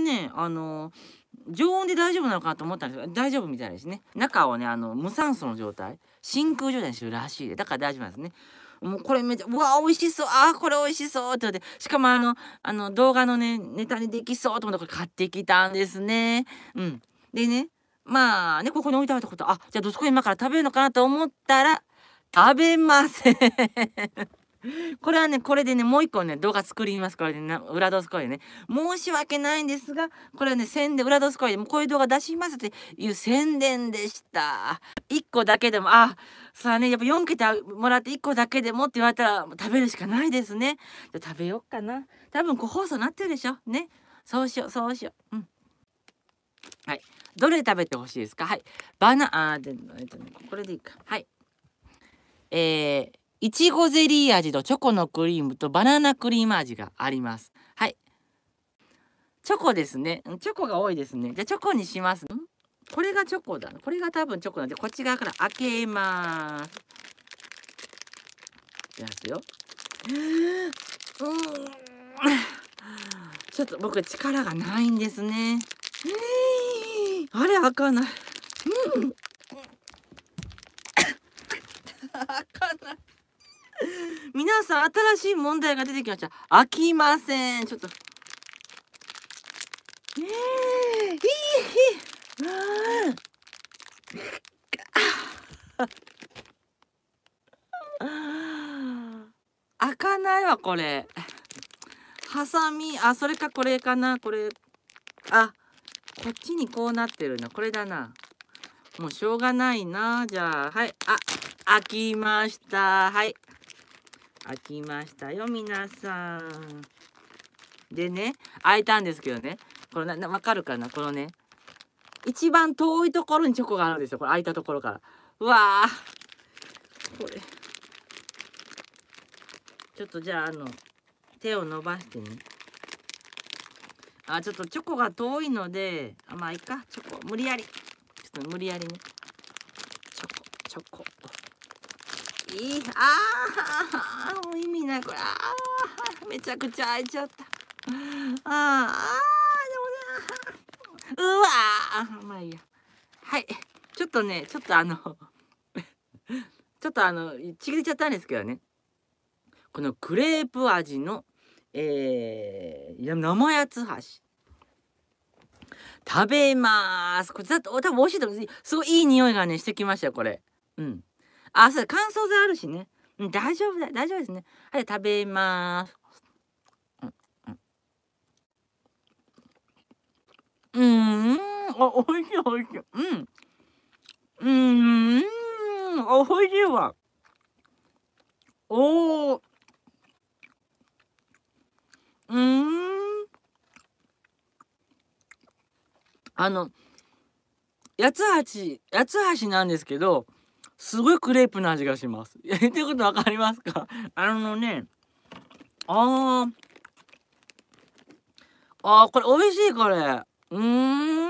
ねあの常温で大丈夫なのかなと思ったんですけど大丈夫みたいですね中をねあの無酸素の状態真空状態にするらしいでだから大丈夫なんですねもうこれめっちゃうわ美味しそうあーこれ美味しそうって言ってしかもあのあの動画のねネタにできそうと思ってこれ買ってきたんですねうんでねまあねここに置いてあるってことあじゃあどこ今から食べるのかなと思ったら食べませんこれはねこれでねもう一個ね動画作りますこれで、ね、裏ドスコイでね申し訳ないんですがこれはね宣伝裏ドスコイでもこういう動画出しますっていう宣伝でした1個だけでもあさあねやっぱ4桁もらって1個だけでもって言われたら食べるしかないですねじゃ食べようかな多分個包装なってるでしょねそうしようそうしよううんはいどれ食べてほしいですかはいバナあでえっとねこれでいいかはいえーいちごゼリー味とチョコのクリームとバナナクリーム味があります。はい。チョコですね。チョコが多いですね。じゃチョコにします。これがチョコだ。これが多分チョコなんで、こっち側から開けます。いきますよ。うん。ちょっと僕力がないんですね。えー、あれ開かない。うん。さん、新しい問題が出てきました。飽きません。ちょっと。えー、いい。開かないわ、これ。ハサミ、あ、それかこれかな、これ。あ、こっちにこうなってるな。これだな。もうしょうがないな。じゃあ、はい。あ、開きました。はい。開きましたよ皆さんでね開いたんですけどねこれな分かるかなこのね一番遠いところにチョコがあるんですよこれ開いたところからうわこれちょっとじゃああの手を伸ばしてねあちょっとチョコが遠いのであまあいいかチョコ無理やりちょっと無理やりねチョコチョコいいああもう意味ないこれああめちゃくちゃ開いちゃったああでもなうわまあいいやはいちょっとねちょっとあの ちょっとあのちぎれちゃったんですけどねこのクレープ味のえー、生八つ橋食べますこれだと多分美味しいと思うすごいいい匂いがねしてきましたよこれうんあ、そう、乾燥剤あるしね。うん、大丈夫だ、大丈夫ですね。はい、食べます。うん、あ、美味しい、美味しい。うん。うん、おいしいわ。おー。うん。あの、八つ橋、八つ橋なんですけど、すごいクレープの味がします。言 ってること分かりますかあのね、あー、あー、これ美味しい、これ。うーん。